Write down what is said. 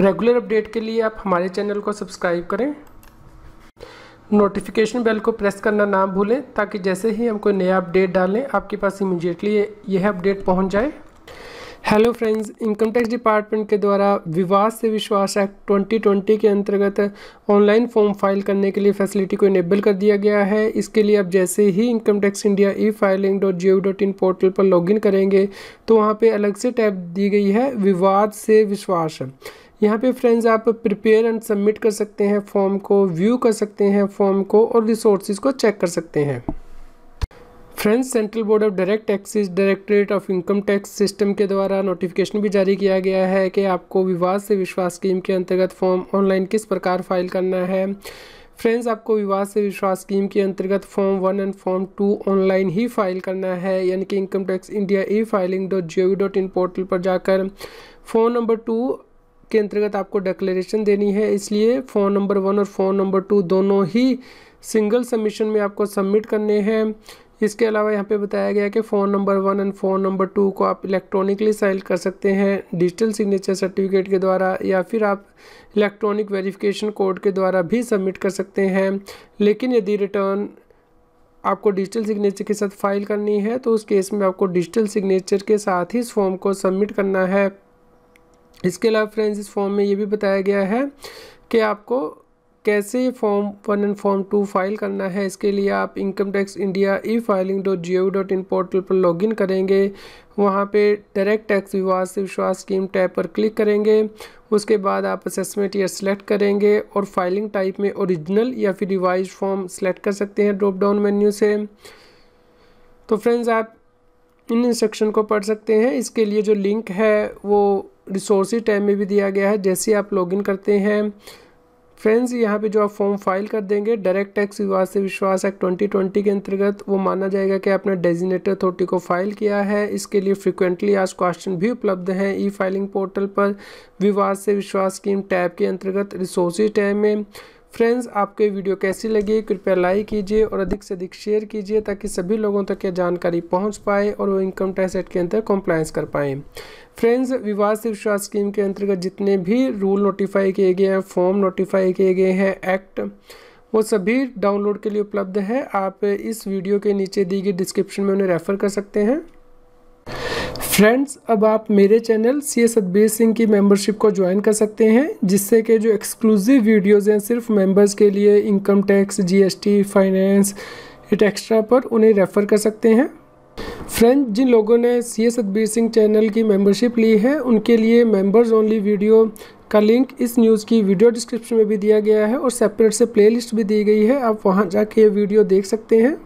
regular update के लिए आप हमारे चैनल को सब्सक्राइब करें नोटिफिकेशन बेल को प्रेस करना ना भूलें ताकि जैसे ही हम कोई नया अपडेट डालें आपके पास इमीडिएटली यह अपडेट पहुंच जाए hello friends income tax department के द्वारा विवाद से विश्वास एक्ट 2020 के अंतर्गत ऑनलाइन फॉर्म फाइल करने के लिए फैसिलिटी को इनेबल कर दिया गया है इसके लिए आप जैसे ही income tax India e filing dot G dot in portal पर लॉगिन करेंगे तो वहाँ पे अलग से टैब दी गई है विवाद से विश्वास यहाँ पे फ्रेंड्स आप प्रिपेयर एंड सबमिट कर सकते हैं फॉर्म को व्यू कर सकते हैं फॉर्म को और रिसोर्सेज को चेक कर सकते हैं friends central board of direct taxes directorate of income tax system के द्वारा नोटिफिकेशन भी जारी किया गया है कि आपको विवाद से विश्वास स्कीम के अंतर्गत फॉर्म ऑनलाइन किस प्रकार फाइल करना है फ्रेंड्स आपको विवाद से विश्वास स्कीम के अंतर्गत form one and form two online ही फाइल करना है यानी कि income tax India e filing dot G O dot in portal पर जाकर फ़ोन नंबर टू के अंतर्गत आपको डिक्लेरेशन देनी है इसलिए फ़ोन नंबर वन और फ़ोन नंबर टू दोनों ही सिंगल सबमिशन में आपको सबमिट करने हैं इसके अलावा यहाँ पे बताया गया कि form number one and form number two को आप इलेक्ट्रॉनिकली साइल कर सकते हैं डिजिटल सिग्नेचर सर्टिफिकेट के द्वारा या फिर आप इलेक्ट्रॉनिक वेरिफिकेशन कोड के द्वारा भी सबमिट कर सकते हैं लेकिन यदि रिटर्न आपको डिजिटल सिग्नेचर के साथ फाइल करनी है तो उस केस में आपको डिजिटल सिग्नेचर के साथ ही इस फॉर्म को सबमिट करना है इसके अलावा फ्रेंड्स इस फॉर्म में ये भी बताया गया है कि आपको कैसे form one and form two file करना है इसके लिए आप income tax India e filing dot G O dot in portal पर लॉगिन करेंगे वहाँ पे डायरेक्ट टैक्स विवाद से विश्वास स्कीम टैब पर क्लिक करेंगे उसके बाद आप असेसमेंट ईयर सेलेक्ट करेंगे और फाइलिंग टाइप में ओरिजिनल या फिर रिवाइज फॉर्म सेलेक्ट कर सकते हैं ड्रॉप डाउन मेन्यू से तो फ्रेंड्स आप इन इंस्ट्रक्शन को पढ़ सकते हैं इसके लिए जो लिंक है वो रिसोर्सी टैब में भी दिया गया है जैसे आप लॉगिन करते हैं फ्रेंड्स यहाँ पे जो आप फॉर्म फाइल कर देंगे डायरेक्ट टैक्स विवाद से विश्वास एक्ट ट्वेंटी ट्वेंटी के अंतर्गत वो माना जाएगा कि आपने डेजिनेटर अथॉरिटी को फाइल किया है इसके लिए फ्रिक्वेंटली आज क्वेश्चन भी उपलब्ध हैं ई फाइलिंग पोर्टल पर विवाद से विश्वास स्कीम टैब के अंतर्गत रिसोर्सी टैब में फ्रेंड्स आपको ये वीडियो कैसी लगी कृपया लाइक कीजिए और अधिक से अधिक शेयर कीजिए ताकि सभी लोगों तक यह जानकारी पहुंच पाए और वो इनकम टैक्स एक्ट के अंदर कॉम्प्लायंस कर पाएँ फ्रेंड्स विवाद से विश्वास स्कीम के अंतर्गत जितने भी रूल नोटिफाई किए गए हैं फॉर्म नोटिफाई किए गए हैं एक्ट वो सभी डाउनलोड के लिए उपलब्ध है आप इस वीडियो के नीचे दी गई डिस्क्रिप्शन में उन्हें रेफ़र कर सकते हैं फ्रेंड्स अब आप मेरे channel C S Satbir Singh की मेंबरशिप को ज्वाइन कर सकते हैं जिससे कि जो एक्सक्लूसिव वीडियोज़ हैं सिर्फ मेंबर्स के लिए income tax GST finance IT extra पर उन्हें रेफ़र कर सकते हैं फ्रेंड जिन लोगों ने C S Satbir Singh channel की मेंबरशिप ली है उनके लिए मेंबर्स ओनली वीडियो का लिंक इस न्यूज़ की वीडियो डिस्क्रिप्शन में भी दिया गया है और सेपरेट से प्लेलिस्ट भी दी गई है आप वहाँ जाके ये वीडियो देख सकते हैं